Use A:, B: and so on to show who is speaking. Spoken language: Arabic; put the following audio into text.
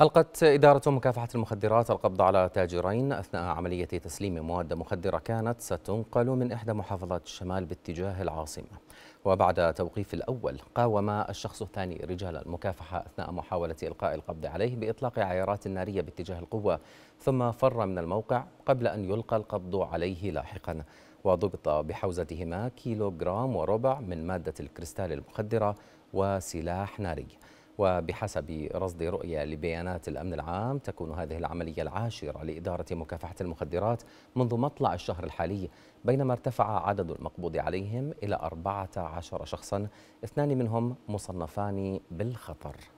A: ألقت إدارة مكافحة المخدرات القبض على تاجرين أثناء عملية تسليم مواد مخدرة كانت ستنقل من إحدى محافظات الشمال باتجاه العاصمة وبعد توقيف الأول قاوم الشخص الثاني رجال المكافحة أثناء محاولة إلقاء القبض عليه بإطلاق عيارات نارية باتجاه القوة ثم فر من الموقع قبل أن يلقى القبض عليه لاحقا وضبط بحوزتهما كيلوغرام وربع من مادة الكريستال المخدرة وسلاح ناري وبحسب رصد رؤية لبيانات الأمن العام تكون هذه العملية العاشرة لإدارة مكافحة المخدرات منذ مطلع الشهر الحالي بينما ارتفع عدد المقبوض عليهم إلى 14 شخصا اثنان منهم مصنفان بالخطر